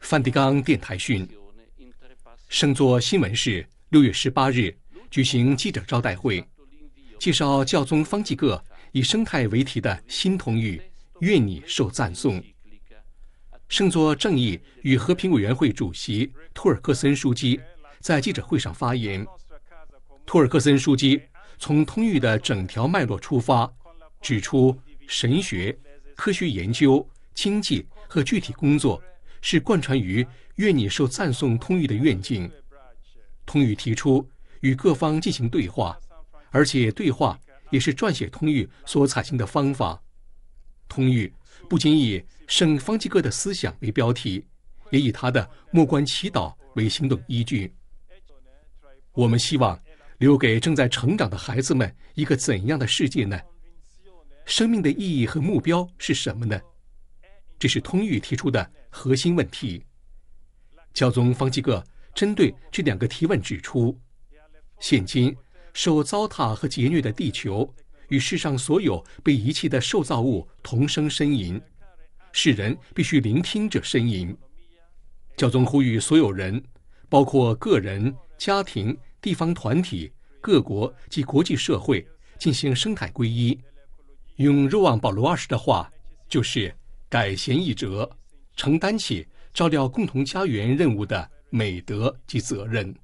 s 迪冈电台讯，圣座新闻室六月十八日举行记者招待会，介绍教宗方济各以生态为题的新通语，愿你受赞颂。圣座正义与和平委员会主席托尔克森书记在记者会上发言。托尔克森书记从通域的整条脉络出发，指出神学、科学研究、经济和具体工作是贯穿于愿你受赞颂通域的愿景。通域提出与各方进行对话，而且对话也是撰写通域所采行的方法。通域不仅以圣方济各的思想为标题，也以他的目光祈祷为行动依据。我们希望。留给正在成长的孩子们一个怎样的世界呢？生命的意义和目标是什么呢？这是通玉提出的核心问题。教宗方济各针对这两个提问指出：，现今受糟蹋和劫掠的地球，与世上所有被遗弃的受造物同声呻吟，世人必须聆听这呻吟。教宗呼吁所有人，包括个人、家庭。地方团体、各国及国际社会进行生态归依，用若望保罗二世的话，就是改弦易辙，承担起照料共同家园任务的美德及责任。